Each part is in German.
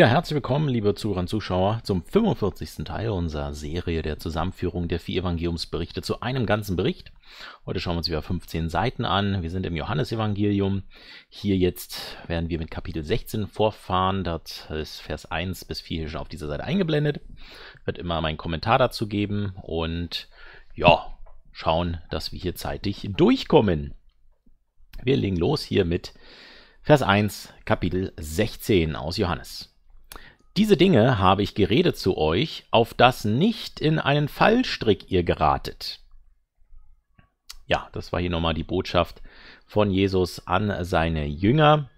Ja, herzlich willkommen, liebe Zuhörer und Zuschauer, zum 45. Teil unserer Serie der Zusammenführung der vier Evangeliumsberichte zu einem ganzen Bericht. Heute schauen wir uns wieder 15 Seiten an. Wir sind im Johannesevangelium. Hier jetzt werden wir mit Kapitel 16 vorfahren. Das ist Vers 1 bis 4 hier schon auf dieser Seite eingeblendet. Wird immer meinen Kommentar dazu geben und ja, schauen, dass wir hier zeitig durchkommen. Wir legen los hier mit Vers 1, Kapitel 16 aus Johannes. Diese Dinge habe ich geredet zu euch, auf das nicht in einen Fallstrick ihr geratet. Ja, das war hier nochmal die Botschaft von Jesus an seine Jünger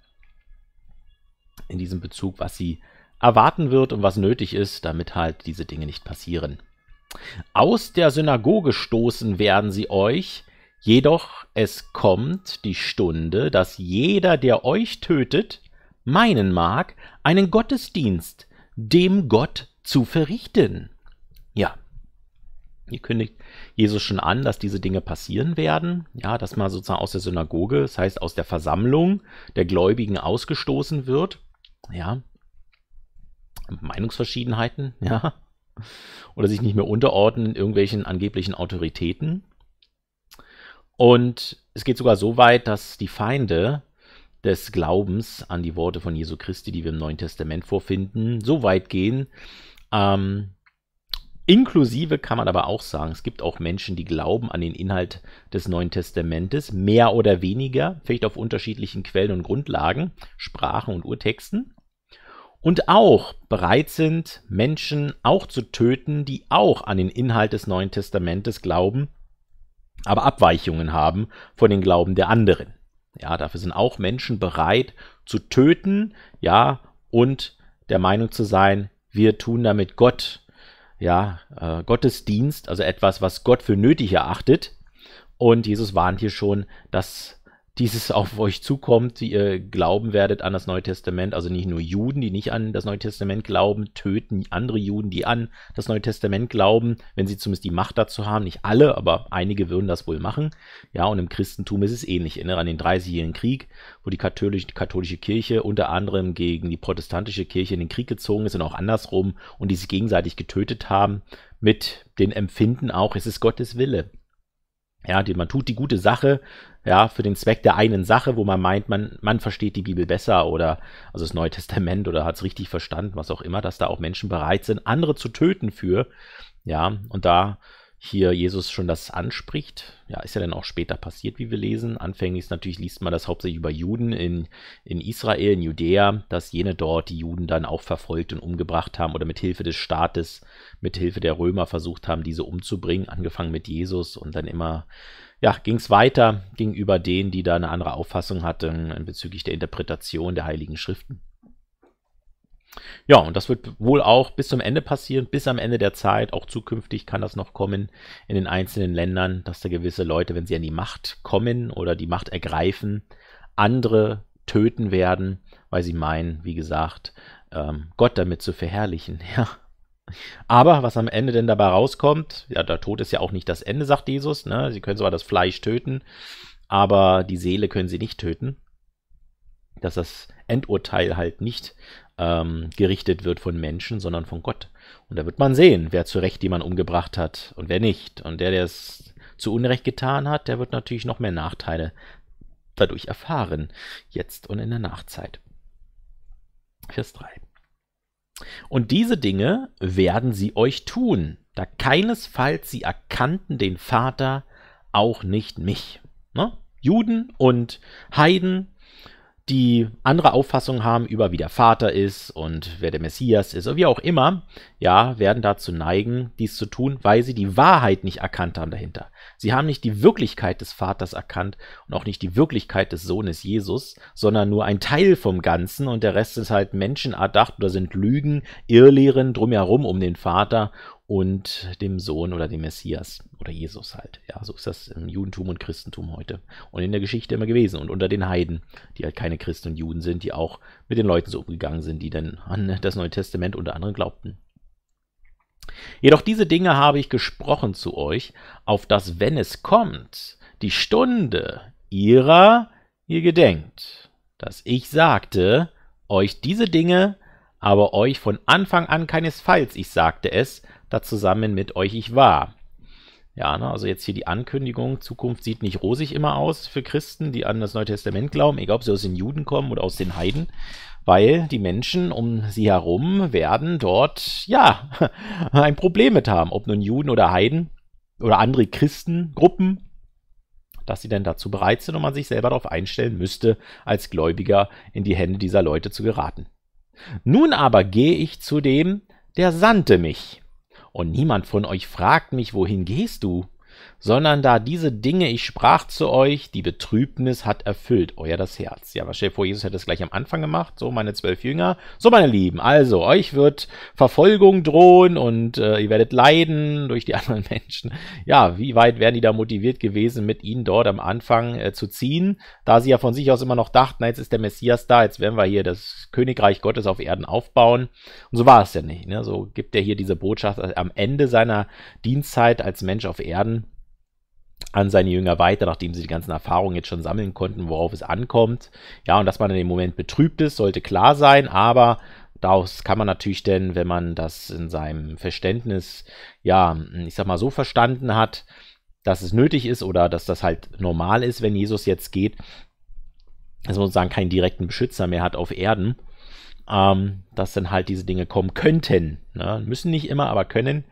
in diesem Bezug, was sie erwarten wird und was nötig ist, damit halt diese Dinge nicht passieren. Aus der Synagoge stoßen werden sie euch, jedoch es kommt die Stunde, dass jeder, der euch tötet, meinen mag, einen Gottesdienst dem Gott zu verrichten. Ja, hier kündigt Jesus schon an, dass diese Dinge passieren werden, ja, dass man sozusagen aus der Synagoge, das heißt aus der Versammlung der Gläubigen ausgestoßen wird, ja, Meinungsverschiedenheiten, ja, oder sich nicht mehr unterordnen irgendwelchen angeblichen Autoritäten. Und es geht sogar so weit, dass die Feinde des Glaubens an die Worte von Jesu Christi, die wir im Neuen Testament vorfinden, so weit gehen. Ähm, inklusive kann man aber auch sagen, es gibt auch Menschen, die glauben an den Inhalt des Neuen Testamentes, mehr oder weniger, vielleicht auf unterschiedlichen Quellen und Grundlagen, Sprachen und Urtexten. Und auch bereit sind, Menschen auch zu töten, die auch an den Inhalt des Neuen Testamentes glauben, aber Abweichungen haben von den Glauben der anderen. Ja, dafür sind auch Menschen bereit zu töten, ja, und der Meinung zu sein, wir tun damit Gott, ja, äh, Gottesdienst, also etwas, was Gott für nötig erachtet. Und Jesus warnt hier schon, dass dieses auf euch zukommt, die ihr glauben werdet an das Neue Testament, also nicht nur Juden, die nicht an das Neue Testament glauben, töten andere Juden, die an das Neue Testament glauben, wenn sie zumindest die Macht dazu haben, nicht alle, aber einige würden das wohl machen. Ja, und im Christentum ist es ähnlich. Erinnere an den Dreißigjährigen Krieg, wo die katholische, die katholische Kirche unter anderem gegen die protestantische Kirche in den Krieg gezogen ist und auch andersrum und die sich gegenseitig getötet haben, mit den Empfinden auch, es ist Gottes Wille. Ja, man tut die gute Sache, ja, für den Zweck der eigenen Sache, wo man meint, man, man versteht die Bibel besser oder also das Neue Testament oder hat es richtig verstanden, was auch immer, dass da auch Menschen bereit sind, andere zu töten für. Ja, und da hier Jesus schon das anspricht, ja, ist ja dann auch später passiert, wie wir lesen. Anfänglich ist natürlich liest man das hauptsächlich über Juden in, in Israel, in Judäa, dass jene dort die Juden dann auch verfolgt und umgebracht haben oder mit Hilfe des Staates, mit Hilfe der Römer versucht haben, diese umzubringen, angefangen mit Jesus und dann immer ja, ging es weiter gegenüber denen, die da eine andere Auffassung hatten äh, bezüglich der Interpretation der Heiligen Schriften. Ja, und das wird wohl auch bis zum Ende passieren, bis am Ende der Zeit. Auch zukünftig kann das noch kommen in den einzelnen Ländern, dass da gewisse Leute, wenn sie an die Macht kommen oder die Macht ergreifen, andere töten werden, weil sie meinen, wie gesagt, ähm, Gott damit zu verherrlichen. Ja, aber was am Ende denn dabei rauskommt, ja, der Tod ist ja auch nicht das Ende, sagt Jesus. Ne? Sie können zwar das Fleisch töten, aber die Seele können sie nicht töten. Dass das Endurteil halt nicht ähm, gerichtet wird von Menschen, sondern von Gott. Und da wird man sehen, wer zu Recht jemanden umgebracht hat und wer nicht. Und der, der es zu Unrecht getan hat, der wird natürlich noch mehr Nachteile dadurch erfahren. Jetzt und in der Nachzeit. Vers 3. Und diese Dinge werden sie euch tun, da keinesfalls sie erkannten den Vater, auch nicht mich. Ne? Juden und Heiden die andere Auffassung haben über wie der Vater ist und wer der Messias ist oder wie auch immer, ja, werden dazu neigen, dies zu tun, weil sie die Wahrheit nicht erkannt haben dahinter. Sie haben nicht die Wirklichkeit des Vaters erkannt und auch nicht die Wirklichkeit des Sohnes Jesus, sondern nur ein Teil vom Ganzen und der Rest ist halt Menschenerdacht oder sind Lügen, Irrlehren drumherum um den Vater und dem Sohn oder dem Messias oder Jesus halt. Ja, so ist das im Judentum und Christentum heute und in der Geschichte immer gewesen und unter den Heiden, die halt keine Christen und Juden sind, die auch mit den Leuten so umgegangen sind, die dann an das Neue Testament unter anderem glaubten. Jedoch diese Dinge habe ich gesprochen zu euch, auf dass, wenn es kommt, die Stunde ihrer ihr gedenkt, dass ich sagte, euch diese Dinge, aber euch von Anfang an keinesfalls ich sagte es, da zusammen mit euch ich war. Ja, ne, also jetzt hier die Ankündigung, Zukunft sieht nicht rosig immer aus für Christen, die an das Neue Testament glauben, egal ob sie aus den Juden kommen oder aus den Heiden, weil die Menschen um sie herum werden dort, ja, ein Problem mit haben, ob nun Juden oder Heiden oder andere Christengruppen, dass sie denn dazu bereit sind und man sich selber darauf einstellen müsste, als Gläubiger in die Hände dieser Leute zu geraten. Nun aber gehe ich zu dem, der sandte mich und niemand von euch fragt mich, wohin gehst du? sondern da diese Dinge, ich sprach zu euch, die Betrübnis hat erfüllt euer das Herz. Ja, was stellt dir vor, Jesus hätte es gleich am Anfang gemacht, so meine zwölf Jünger. So, meine Lieben, also, euch wird Verfolgung drohen und äh, ihr werdet leiden durch die anderen Menschen. Ja, wie weit wären die da motiviert gewesen, mit ihnen dort am Anfang äh, zu ziehen, da sie ja von sich aus immer noch dachten, na, jetzt ist der Messias da, jetzt werden wir hier das Königreich Gottes auf Erden aufbauen. Und so war es ja nicht. Ne? So gibt er hier diese Botschaft am Ende seiner Dienstzeit als Mensch auf Erden an seine Jünger weiter, nachdem sie die ganzen Erfahrungen jetzt schon sammeln konnten, worauf es ankommt. Ja, und dass man in dem Moment betrübt ist, sollte klar sein, aber daraus kann man natürlich denn, wenn man das in seinem Verständnis, ja, ich sag mal so verstanden hat, dass es nötig ist oder dass das halt normal ist, wenn Jesus jetzt geht, dass man sozusagen keinen direkten Beschützer mehr hat auf Erden, ähm, dass dann halt diese Dinge kommen könnten. Ne? Müssen nicht immer, aber können.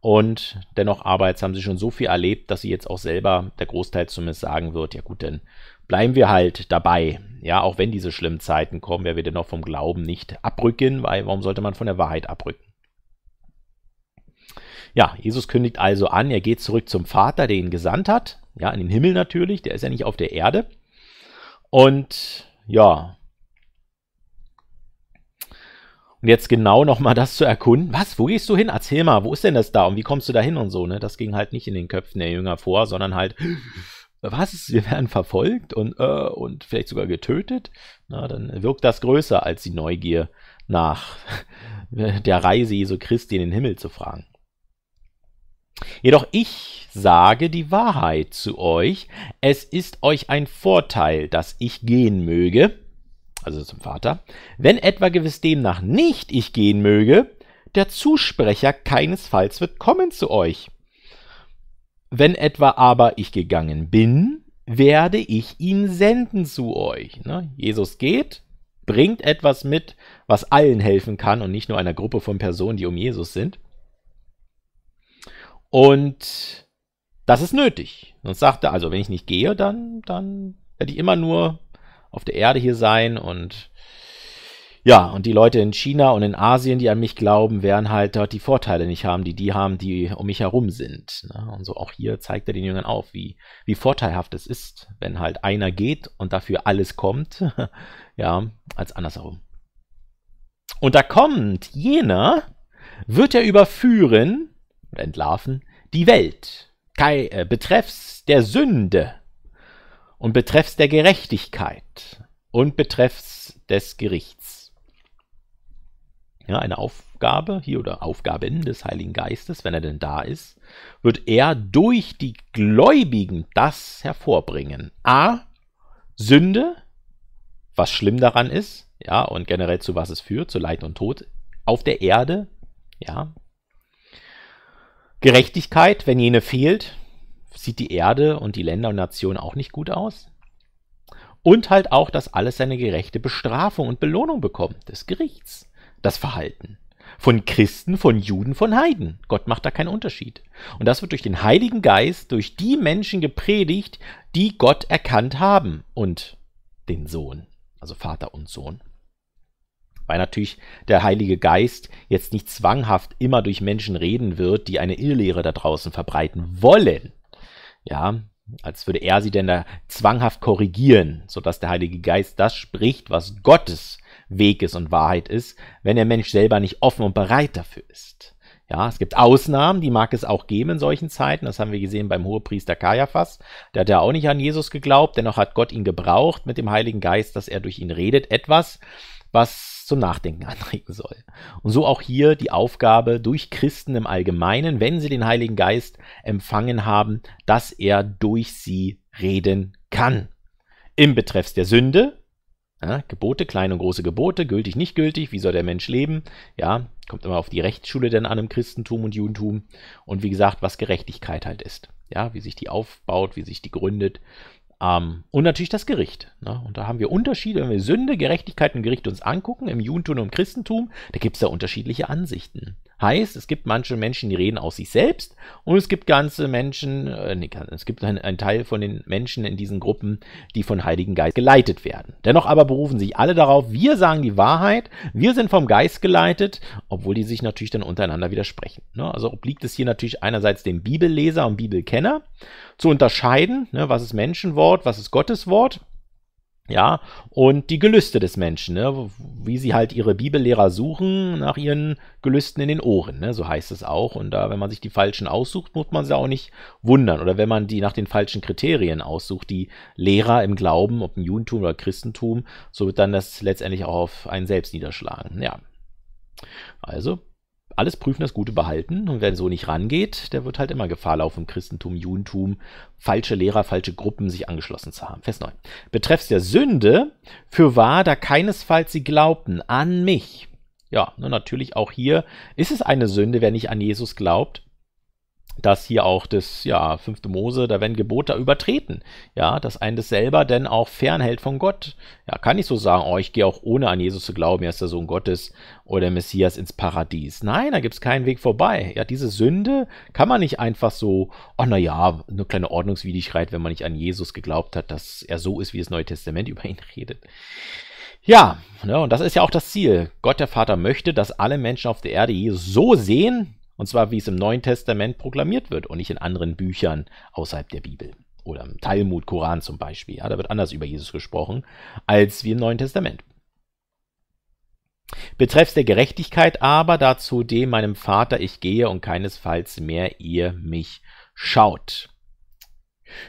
Und dennoch arbeits haben sie schon so viel erlebt, dass sie jetzt auch selber, der Großteil zumindest sagen wird, ja gut, dann bleiben wir halt dabei. Ja, auch wenn diese schlimmen Zeiten kommen, wer wir denn noch vom Glauben nicht abrücken, weil warum sollte man von der Wahrheit abrücken? Ja, Jesus kündigt also an, er geht zurück zum Vater, der ihn gesandt hat, ja, in den Himmel natürlich, der ist ja nicht auf der Erde. Und ja, und jetzt genau nochmal das zu erkunden. Was? Wo gehst du hin? Erzähl mal, wo ist denn das da? Und wie kommst du da hin und so, ne? Das ging halt nicht in den Köpfen der Jünger vor, sondern halt, was? Wir werden verfolgt und, äh, und vielleicht sogar getötet? Na, dann wirkt das größer als die Neugier nach der Reise Jesu Christi in den Himmel zu fragen. Jedoch ich sage die Wahrheit zu euch, es ist euch ein Vorteil, dass ich gehen möge, also zum Vater, wenn etwa gewiss demnach nicht ich gehen möge, der Zusprecher keinesfalls wird kommen zu euch. Wenn etwa aber ich gegangen bin, werde ich ihn senden zu euch. Ne? Jesus geht, bringt etwas mit, was allen helfen kann und nicht nur einer Gruppe von Personen, die um Jesus sind. Und das ist nötig. Sonst sagt er, also wenn ich nicht gehe, dann, dann werde ich immer nur auf der Erde hier sein und ja, und die Leute in China und in Asien, die an mich glauben, werden halt dort die Vorteile nicht haben, die die haben, die um mich herum sind. Ne? Und so auch hier zeigt er den Jüngern auf, wie, wie vorteilhaft es ist, wenn halt einer geht und dafür alles kommt, ja, als andersherum. Und da kommt jener, wird er überführen entlarven die Welt, Kai, äh, betreffs der Sünde, und betreffs der Gerechtigkeit und betreffs des Gerichts. Ja, eine Aufgabe hier oder Aufgaben des Heiligen Geistes, wenn er denn da ist, wird er durch die Gläubigen das hervorbringen. A. Sünde, was schlimm daran ist, ja, und generell zu was es führt, zu Leid und Tod auf der Erde, ja. Gerechtigkeit, wenn jene fehlt, sieht die Erde und die Länder und Nationen auch nicht gut aus. Und halt auch, dass alles seine gerechte Bestrafung und Belohnung bekommt, des Gerichts, das Verhalten. Von Christen, von Juden, von Heiden. Gott macht da keinen Unterschied. Und das wird durch den Heiligen Geist, durch die Menschen gepredigt, die Gott erkannt haben und den Sohn, also Vater und Sohn weil natürlich der Heilige Geist jetzt nicht zwanghaft immer durch Menschen reden wird, die eine Irrlehre da draußen verbreiten wollen. Ja, als würde er sie denn da zwanghaft korrigieren, sodass der Heilige Geist das spricht, was Gottes Weg ist und Wahrheit ist, wenn der Mensch selber nicht offen und bereit dafür ist. Ja, es gibt Ausnahmen, die mag es auch geben in solchen Zeiten. Das haben wir gesehen beim Hohepriester Kaiaphas. Der hat ja auch nicht an Jesus geglaubt, dennoch hat Gott ihn gebraucht mit dem Heiligen Geist, dass er durch ihn redet. Etwas, was zum Nachdenken anregen soll. Und so auch hier die Aufgabe durch Christen im Allgemeinen, wenn sie den Heiligen Geist empfangen haben, dass er durch sie reden kann. Im Betreff der Sünde, ja, Gebote, kleine und große Gebote, gültig, nicht gültig, wie soll der Mensch leben? Ja, kommt immer auf die Rechtsschule denn an im Christentum und Judentum. Und wie gesagt, was Gerechtigkeit halt ist. Ja, wie sich die aufbaut, wie sich die gründet. Ähm, und natürlich das Gericht. Ne? Und da haben wir Unterschiede, wenn wir Sünde, Gerechtigkeit und Gericht uns angucken, im Judentum und im Christentum, da gibt es da unterschiedliche Ansichten. Heißt, es gibt manche Menschen, die reden aus sich selbst und es gibt ganze Menschen, äh, nee, es gibt einen Teil von den Menschen in diesen Gruppen, die von Heiligen Geist geleitet werden. Dennoch aber berufen sich alle darauf, wir sagen die Wahrheit, wir sind vom Geist geleitet, obwohl die sich natürlich dann untereinander widersprechen. Ne? Also obliegt es hier natürlich einerseits dem Bibelleser und Bibelkenner zu unterscheiden, ne, was ist Menschenwort, was ist Gottes Wort ja, und die Gelüste des Menschen, ne? wie sie halt ihre Bibellehrer suchen nach ihren Gelüsten in den Ohren, ne? so heißt es auch. Und da, wenn man sich die falschen aussucht, muss man sie auch nicht wundern. Oder wenn man die nach den falschen Kriterien aussucht, die Lehrer im Glauben, ob im Judentum oder Christentum, so wird dann das letztendlich auch auf einen selbst niederschlagen. Ja. Also, alles prüfen, das Gute behalten. Und wer so nicht rangeht, der wird halt immer Gefahr laufen, Christentum, Judentum, falsche Lehrer, falsche Gruppen sich angeschlossen zu haben. Vers 9. Betreffs der Sünde, für wahr, da keinesfalls sie glaubten an mich. Ja, natürlich auch hier ist es eine Sünde, wer nicht an Jesus glaubt dass hier auch das, ja, fünfte Mose, da werden Gebote übertreten. Ja, dass einen das selber denn auch fernhält von Gott. Ja, kann ich so sagen, oh, ich gehe auch ohne an Jesus zu glauben, er ist der Sohn Gottes oder Messias ins Paradies. Nein, da gibt es keinen Weg vorbei. Ja, diese Sünde kann man nicht einfach so, oh, naja, eine kleine Ordnungswidrigkeit, wenn man nicht an Jesus geglaubt hat, dass er so ist, wie das Neue Testament über ihn redet. Ja, ne, und das ist ja auch das Ziel. Gott der Vater möchte, dass alle Menschen auf der Erde Jesus so sehen, und zwar, wie es im Neuen Testament proklamiert wird und nicht in anderen Büchern außerhalb der Bibel. Oder im Talmud, Koran zum Beispiel. Ja, da wird anders über Jesus gesprochen, als wie im Neuen Testament. Betreffs der Gerechtigkeit aber, da zu dem meinem Vater ich gehe und keinesfalls mehr ihr mich schaut.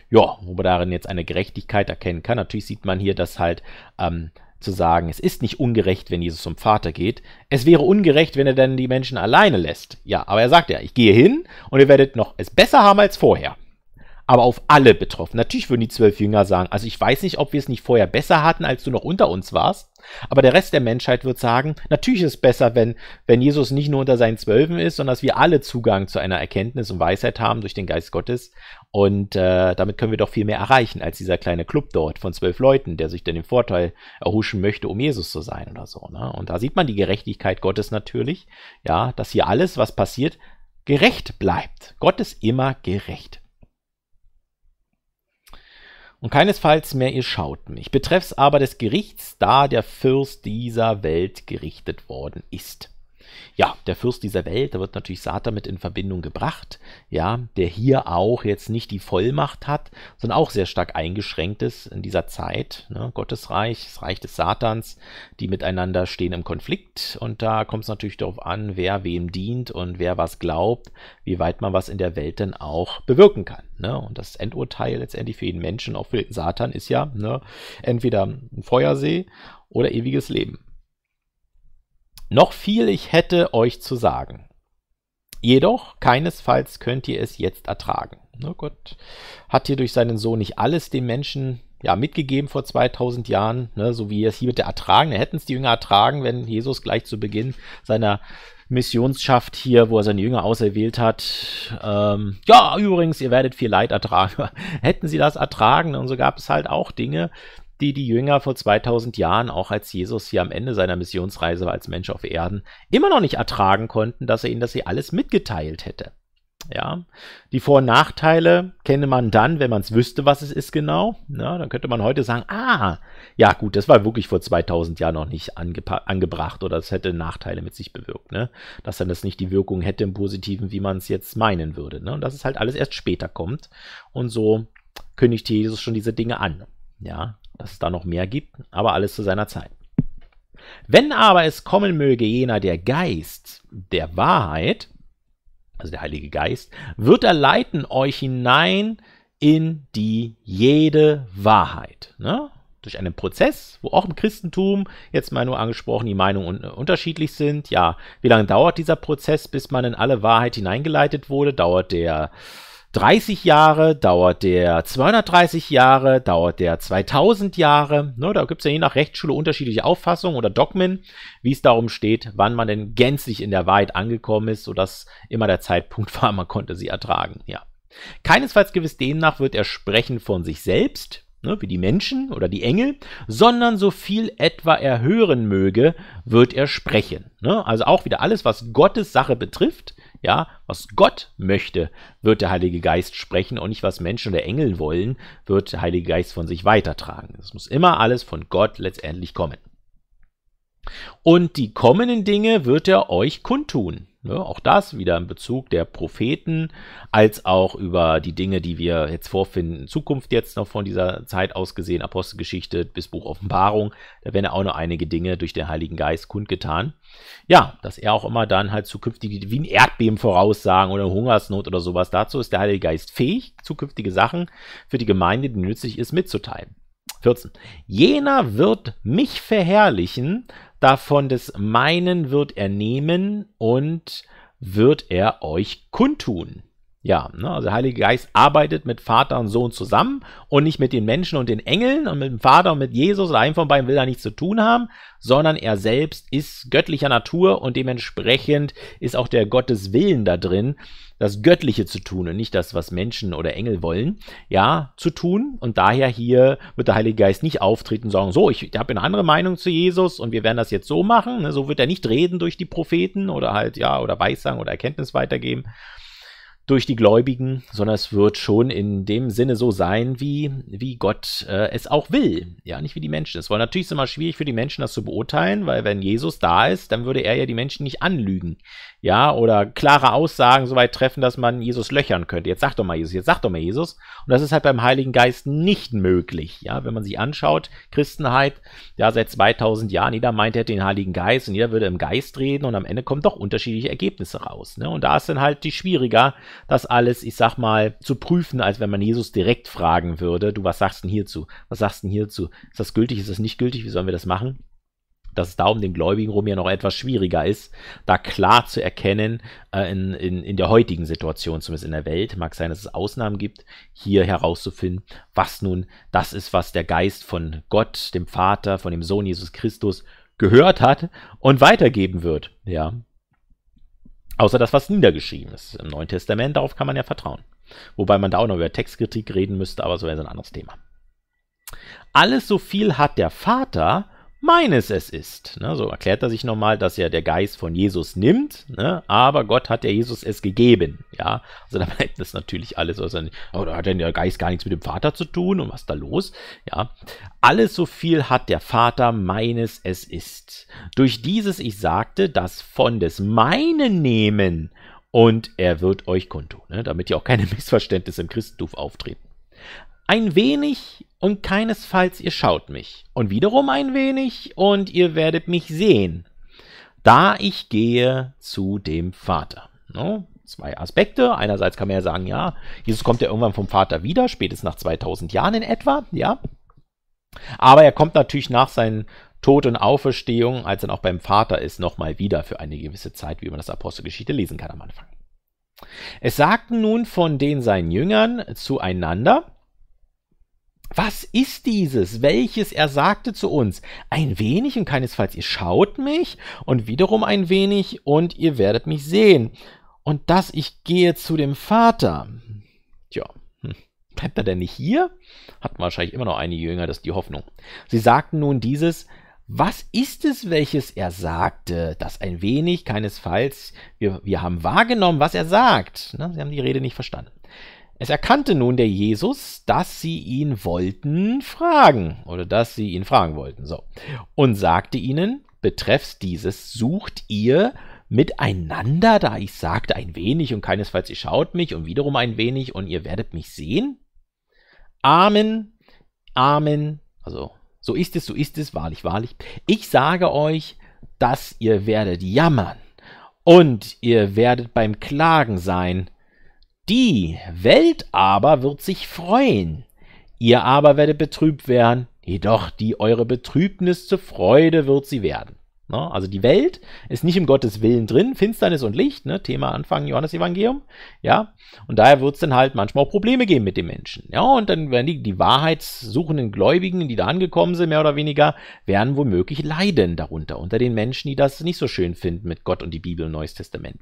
Ja, wo man darin jetzt eine Gerechtigkeit erkennen kann. Natürlich sieht man hier, dass halt ähm, zu sagen, es ist nicht ungerecht, wenn Jesus zum Vater geht. Es wäre ungerecht, wenn er dann die Menschen alleine lässt. Ja, aber er sagt ja, ich gehe hin und ihr werdet noch es besser haben als vorher. Aber auf alle betroffen. Natürlich würden die zwölf Jünger sagen, also ich weiß nicht, ob wir es nicht vorher besser hatten, als du noch unter uns warst. Aber der Rest der Menschheit wird sagen, natürlich ist es besser, wenn, wenn Jesus nicht nur unter seinen Zwölfen ist, sondern dass wir alle Zugang zu einer Erkenntnis und Weisheit haben durch den Geist Gottes. Und äh, damit können wir doch viel mehr erreichen als dieser kleine Club dort von zwölf Leuten, der sich dann den Vorteil erhuschen möchte, um Jesus zu sein oder so. Ne? Und da sieht man die Gerechtigkeit Gottes natürlich, ja, dass hier alles, was passiert, gerecht bleibt. Gott ist immer gerecht und keinesfalls mehr ihr schauten mich, betreffs aber des Gerichts, da der Fürst dieser Welt gerichtet worden ist ja, der Fürst dieser Welt, da wird natürlich Satan mit in Verbindung gebracht, ja, der hier auch jetzt nicht die Vollmacht hat, sondern auch sehr stark eingeschränkt ist in dieser Zeit, ne, Gottesreich, das Reich des Satans, die miteinander stehen im Konflikt und da kommt es natürlich darauf an, wer wem dient und wer was glaubt, wie weit man was in der Welt denn auch bewirken kann, ne, und das Endurteil letztendlich für jeden Menschen, auch für den Satan, ist ja, ne, entweder ein Feuersee oder ewiges Leben. Noch viel ich hätte euch zu sagen. Jedoch keinesfalls könnt ihr es jetzt ertragen. Oh Gott hat hier durch seinen Sohn nicht alles den Menschen ja, mitgegeben vor 2000 Jahren, ne, so wie es hier mit der Ertragen, hätten es die Jünger ertragen, wenn Jesus gleich zu Beginn seiner Missionsschaft hier, wo er seine Jünger auserwählt hat. Ähm, ja, übrigens, ihr werdet viel Leid ertragen. Hätten sie das ertragen, und so gab es halt auch Dinge, die die Jünger vor 2000 Jahren, auch als Jesus hier am Ende seiner Missionsreise war als Mensch auf Erden, immer noch nicht ertragen konnten, dass er ihnen das hier alles mitgeteilt hätte. Ja, die Vor- und Nachteile kenne man dann, wenn man es wüsste, was es ist genau. Ja, dann könnte man heute sagen, ah, ja gut, das war wirklich vor 2000 Jahren noch nicht angebracht oder es hätte Nachteile mit sich bewirkt. Ne? Dass dann das nicht die Wirkung hätte im Positiven, wie man es jetzt meinen würde. Ne? Und dass es halt alles erst später kommt. Und so kündigt Jesus schon diese Dinge an. Ja, dass es da noch mehr gibt, aber alles zu seiner Zeit. Wenn aber es kommen möge jener der Geist der Wahrheit, also der Heilige Geist, wird er leiten euch hinein in die jede Wahrheit. Ne? Durch einen Prozess, wo auch im Christentum jetzt mal nur angesprochen die Meinungen unterschiedlich sind. Ja, wie lange dauert dieser Prozess, bis man in alle Wahrheit hineingeleitet wurde? Dauert der 30 Jahre, dauert der 230 Jahre, dauert der 2000 Jahre. Ne, da gibt es ja je nach Rechtsschule unterschiedliche Auffassungen oder Dogmen, wie es darum steht, wann man denn gänzlich in der Wahrheit angekommen ist, sodass immer der Zeitpunkt war, man konnte sie ertragen. Ja. Keinesfalls gewiss demnach wird er sprechen von sich selbst, ne, wie die Menschen oder die Engel, sondern so viel etwa er hören möge, wird er sprechen. Ne? Also auch wieder alles, was Gottes Sache betrifft, ja, was Gott möchte, wird der Heilige Geist sprechen und nicht was Menschen oder Engel wollen, wird der Heilige Geist von sich weitertragen. Es muss immer alles von Gott letztendlich kommen. Und die kommenden Dinge wird er euch kundtun. Ne? Auch das wieder in Bezug der Propheten, als auch über die Dinge, die wir jetzt vorfinden, in Zukunft jetzt noch von dieser Zeit aus gesehen, Apostelgeschichte bis Buch Offenbarung, da werden ja auch noch einige Dinge durch den Heiligen Geist kundgetan. Ja, dass er auch immer dann halt zukünftige, wie ein Erdbeben voraussagen oder Hungersnot oder sowas, dazu ist der Heilige Geist fähig, zukünftige Sachen für die Gemeinde, die nützlich ist, mitzuteilen. 14. Jener wird mich verherrlichen, davon des meinen wird er nehmen und wird er euch kundtun. Ja, ne, also der Heilige Geist arbeitet mit Vater und Sohn zusammen und nicht mit den Menschen und den Engeln und mit dem Vater und mit Jesus oder einem von beiden will er nichts zu tun haben, sondern er selbst ist göttlicher Natur und dementsprechend ist auch der Gottes Willen da drin, das Göttliche zu tun und nicht das, was Menschen oder Engel wollen, ja, zu tun. Und daher hier wird der Heilige Geist nicht auftreten und sagen, so, ich habe eine andere Meinung zu Jesus und wir werden das jetzt so machen. Ne? So wird er nicht reden durch die Propheten oder halt, ja, oder Weissagen oder Erkenntnis weitergeben, durch die Gläubigen, sondern es wird schon in dem Sinne so sein, wie, wie Gott äh, es auch will. Ja, nicht wie die Menschen es wollen. Natürlich ist es immer schwierig für die Menschen, das zu beurteilen, weil wenn Jesus da ist, dann würde er ja die Menschen nicht anlügen. Ja, oder klare Aussagen so weit treffen, dass man Jesus löchern könnte. Jetzt sag doch mal Jesus, jetzt sag doch mal Jesus. Und das ist halt beim Heiligen Geist nicht möglich. Ja, wenn man sich anschaut, Christenheit, ja, seit 2000 Jahren, jeder meint, er hätte den Heiligen Geist und jeder würde im Geist reden und am Ende kommen doch unterschiedliche Ergebnisse raus. Ne? Und da ist dann halt die schwieriger, das alles, ich sag mal, zu prüfen, als wenn man Jesus direkt fragen würde, du, was sagst denn hierzu? Was sagst denn hierzu? Ist das gültig, ist das nicht gültig, wie sollen wir das machen? dass es da um den Gläubigen rum ja noch etwas schwieriger ist, da klar zu erkennen, äh, in, in, in der heutigen Situation, zumindest in der Welt, mag sein, dass es Ausnahmen gibt, hier herauszufinden, was nun das ist, was der Geist von Gott, dem Vater, von dem Sohn Jesus Christus gehört hat und weitergeben wird. Ja, Außer das, was niedergeschrieben ist im Neuen Testament, darauf kann man ja vertrauen. Wobei man da auch noch über Textkritik reden müsste, aber so wäre es ein anderes Thema. Alles so viel hat der Vater, meines es ist. Ne, so erklärt er sich nochmal, dass er der Geist von Jesus nimmt, ne, aber Gott hat ja Jesus es gegeben. Ja, also da bleibt das natürlich alles, also, oh, aber da hat denn der Geist gar nichts mit dem Vater zu tun und was da los? Ja, alles so viel hat der Vater, meines es ist. Durch dieses ich sagte, das von des meinen nehmen und er wird euch kundtun, ne, damit ja auch keine Missverständnisse im Christentum auftreten. Ein wenig und keinesfalls ihr schaut mich, und wiederum ein wenig, und ihr werdet mich sehen, da ich gehe zu dem Vater. No? Zwei Aspekte. Einerseits kann man ja sagen, ja, Jesus kommt ja irgendwann vom Vater wieder, spätestens nach 2000 Jahren in etwa, ja. Aber er kommt natürlich nach seinen Tod und Auferstehung, als er auch beim Vater ist, nochmal wieder für eine gewisse Zeit, wie man das Apostelgeschichte lesen kann am Anfang. Es sagten nun von den seinen Jüngern zueinander, was ist dieses? Welches? Er sagte zu uns, ein wenig und keinesfalls ihr schaut mich und wiederum ein wenig und ihr werdet mich sehen. Und dass ich gehe zu dem Vater. Tja, hm. bleibt er denn nicht hier? Hatten wahrscheinlich immer noch einige Jünger, das ist die Hoffnung. Sie sagten nun dieses, was ist es, welches er sagte? Das ein wenig, keinesfalls. Wir, wir haben wahrgenommen, was er sagt. Na, ne, sie haben die Rede nicht verstanden. Es erkannte nun der Jesus, dass sie ihn wollten fragen oder dass sie ihn fragen wollten, so. Und sagte ihnen, betreffs dieses sucht ihr miteinander, da ich sagte ein wenig und keinesfalls ihr schaut mich und wiederum ein wenig und ihr werdet mich sehen? Amen, Amen, also so ist es, so ist es, wahrlich, wahrlich. Ich sage euch, dass ihr werdet jammern und ihr werdet beim Klagen sein die Welt aber wird sich freuen, ihr aber werdet betrübt werden, jedoch die eure Betrübnis zur Freude wird sie werden. Ne? Also die Welt ist nicht im Gottes Willen drin, Finsternis und Licht, ne? Thema Anfang Johannes Evangelium, ja, und daher wird es dann halt manchmal auch Probleme geben mit den Menschen, ja, und dann werden die, die wahrheitssuchenden Gläubigen, die da angekommen sind, mehr oder weniger, werden womöglich leiden darunter, unter den Menschen, die das nicht so schön finden mit Gott und die Bibel und Neues Testament,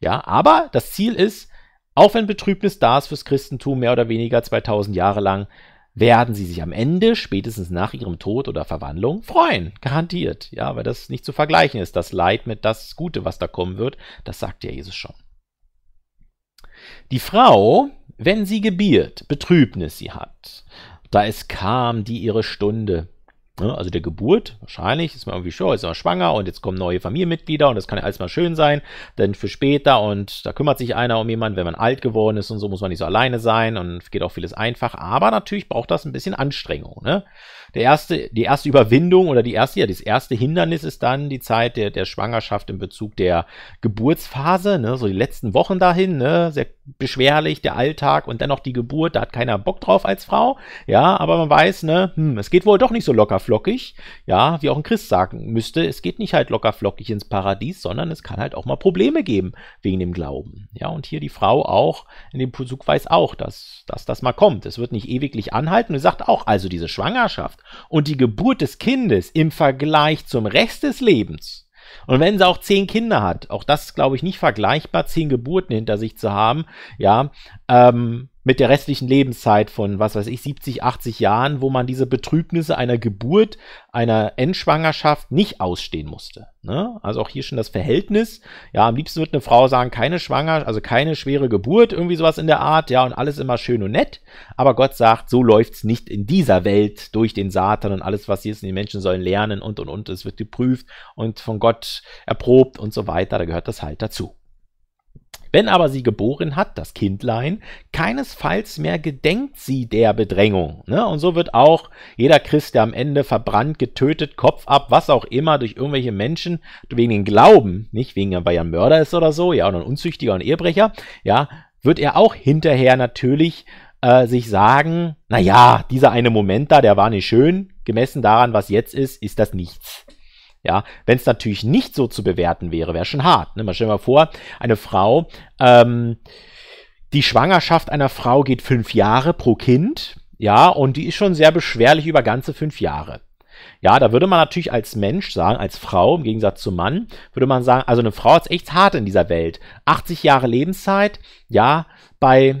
ja, aber das Ziel ist, auch wenn Betrübnis da ist fürs Christentum mehr oder weniger 2000 Jahre lang, werden sie sich am Ende, spätestens nach ihrem Tod oder Verwandlung, freuen. Garantiert. Ja, weil das nicht zu vergleichen ist. Das Leid mit das Gute, was da kommen wird, das sagt ja Jesus schon. Die Frau, wenn sie gebiert, Betrübnis sie hat, da es kam die ihre Stunde, Ne? Also der Geburt, wahrscheinlich, ist man irgendwie schon, ist man schwanger und jetzt kommen neue Familienmitglieder und das kann ja alles mal schön sein, denn für später und da kümmert sich einer um jemanden, wenn man alt geworden ist und so, muss man nicht so alleine sein und geht auch vieles einfach, aber natürlich braucht das ein bisschen Anstrengung, ne? Der erste, die erste Überwindung oder die erste, ja, das erste Hindernis ist dann die Zeit der, der Schwangerschaft in Bezug der Geburtsphase, ne, so die letzten Wochen dahin, ne, sehr beschwerlich, der Alltag und dann noch die Geburt, da hat keiner Bock drauf als Frau, ja, aber man weiß, ne, hm, es geht wohl doch nicht so locker flockig, ja, wie auch ein Christ sagen müsste, es geht nicht halt locker flockig ins Paradies, sondern es kann halt auch mal Probleme geben wegen dem Glauben, ja, und hier die Frau auch, in dem Bezug weiß auch, dass, dass das mal kommt, es wird nicht ewiglich anhalten und sagt auch, also diese Schwangerschaft, und die Geburt des Kindes im Vergleich zum Rest des Lebens. Und wenn sie auch zehn Kinder hat, auch das ist, glaube ich, nicht vergleichbar, zehn Geburten hinter sich zu haben, ja, ähm, mit der restlichen Lebenszeit von, was weiß ich, 70, 80 Jahren, wo man diese Betrübnisse einer Geburt, einer Endschwangerschaft nicht ausstehen musste. Ne? Also auch hier schon das Verhältnis. Ja, am liebsten wird eine Frau sagen, keine Schwanger, also keine schwere Geburt, irgendwie sowas in der Art, ja, und alles immer schön und nett. Aber Gott sagt, so läuft's nicht in dieser Welt durch den Satan und alles, was hier ist, die Menschen sollen lernen und und und. Es wird geprüft und von Gott erprobt und so weiter. Da gehört das halt dazu. Wenn aber sie geboren hat, das Kindlein, keinesfalls mehr gedenkt sie der Bedrängung. Ne? Und so wird auch jeder Christ, der am Ende verbrannt, getötet, Kopf ab, was auch immer, durch irgendwelche Menschen, wegen den Glauben, nicht wegen, weil er ein Mörder ist oder so, ja, oder ein Unzüchtiger und Ehebrecher, ja, wird er auch hinterher natürlich äh, sich sagen, naja, dieser eine Moment da, der war nicht schön, gemessen daran, was jetzt ist, ist das nichts. Ja, wenn es natürlich nicht so zu bewerten wäre, wäre schon hart. Ne? Man stellt mal vor, eine Frau, ähm, die Schwangerschaft einer Frau geht fünf Jahre pro Kind, ja, und die ist schon sehr beschwerlich über ganze fünf Jahre. Ja, da würde man natürlich als Mensch sagen, als Frau im Gegensatz zum Mann, würde man sagen, also eine Frau hat echt hart in dieser Welt. 80 Jahre Lebenszeit, ja, bei,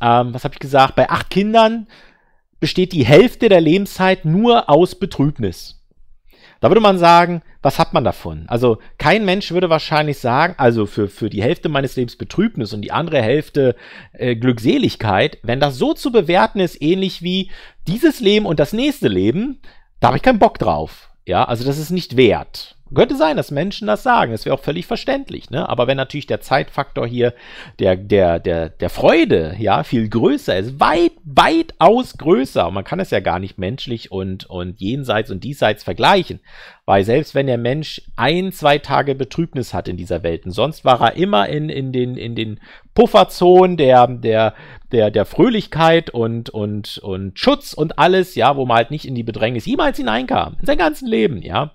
ähm, was habe ich gesagt, bei acht Kindern besteht die Hälfte der Lebenszeit nur aus Betrübnis. Da würde man sagen, was hat man davon? Also kein Mensch würde wahrscheinlich sagen, also für, für die Hälfte meines Lebens Betrübnis und die andere Hälfte äh, Glückseligkeit, wenn das so zu bewerten ist, ähnlich wie dieses Leben und das nächste Leben, da habe ich keinen Bock drauf. Ja, also das ist nicht wert könnte sein, dass Menschen das sagen. Das wäre auch völlig verständlich. Ne? Aber wenn natürlich der Zeitfaktor hier der, der, der, der Freude ja viel größer ist, weit, weitaus größer, und man kann es ja gar nicht menschlich und, und jenseits und diesseits vergleichen, weil selbst wenn der Mensch ein, zwei Tage Betrübnis hat in dieser Welt, und sonst war er immer in, in, den, in den Pufferzonen der, der, der, der Fröhlichkeit und, und, und Schutz und alles, ja, wo man halt nicht in die Bedrängnis jemals hineinkam, in seinem ganzen Leben, ja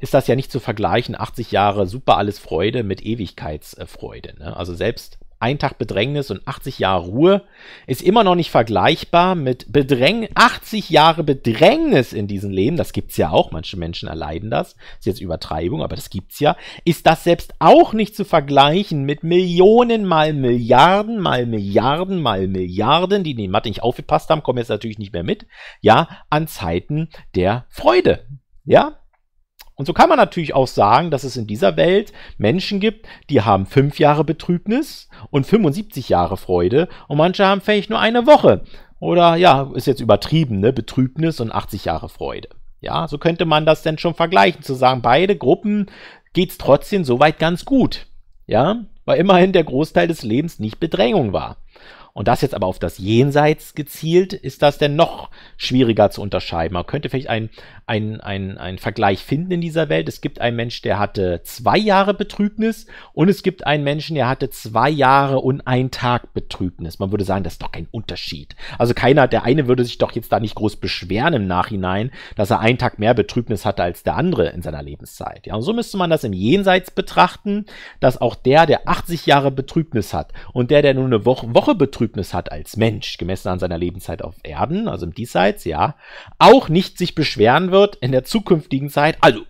ist das ja nicht zu vergleichen, 80 Jahre super alles Freude mit Ewigkeitsfreude. Ne? Also selbst ein Tag Bedrängnis und 80 Jahre Ruhe ist immer noch nicht vergleichbar mit Bedräng 80 Jahre Bedrängnis in diesem Leben. Das gibt es ja auch. Manche Menschen erleiden das. Ist jetzt Übertreibung, aber das gibt es ja. Ist das selbst auch nicht zu vergleichen mit Millionen mal Milliarden mal Milliarden mal Milliarden, die in die Mathe nicht aufgepasst haben, kommen jetzt natürlich nicht mehr mit. Ja, an Zeiten der Freude. Ja, und so kann man natürlich auch sagen, dass es in dieser Welt Menschen gibt, die haben fünf Jahre Betrübnis und 75 Jahre Freude und manche haben vielleicht nur eine Woche. Oder ja, ist jetzt übertrieben, ne? Betrübnis und 80 Jahre Freude. Ja, so könnte man das denn schon vergleichen, zu sagen, beide Gruppen geht's trotzdem soweit ganz gut. Ja, weil immerhin der Großteil des Lebens nicht Bedrängung war. Und das jetzt aber auf das Jenseits gezielt, ist das denn noch schwieriger zu unterscheiden. Man könnte vielleicht einen ein, ein Vergleich finden in dieser Welt. Es gibt einen Menschen, der hatte zwei Jahre Betrübnis und es gibt einen Menschen, der hatte zwei Jahre und einen Tag Betrübnis. Man würde sagen, das ist doch kein Unterschied. Also keiner, der eine würde sich doch jetzt da nicht groß beschweren im Nachhinein, dass er einen Tag mehr Betrübnis hatte als der andere in seiner Lebenszeit. Ja, und so müsste man das im Jenseits betrachten, dass auch der, der 80 Jahre Betrübnis hat und der, der nur eine Woche, Woche Betrübnis Ergebnis hat als Mensch, gemessen an seiner Lebenszeit auf Erden, also im Diesseits, ja, auch nicht sich beschweren wird in der zukünftigen Zeit. Also,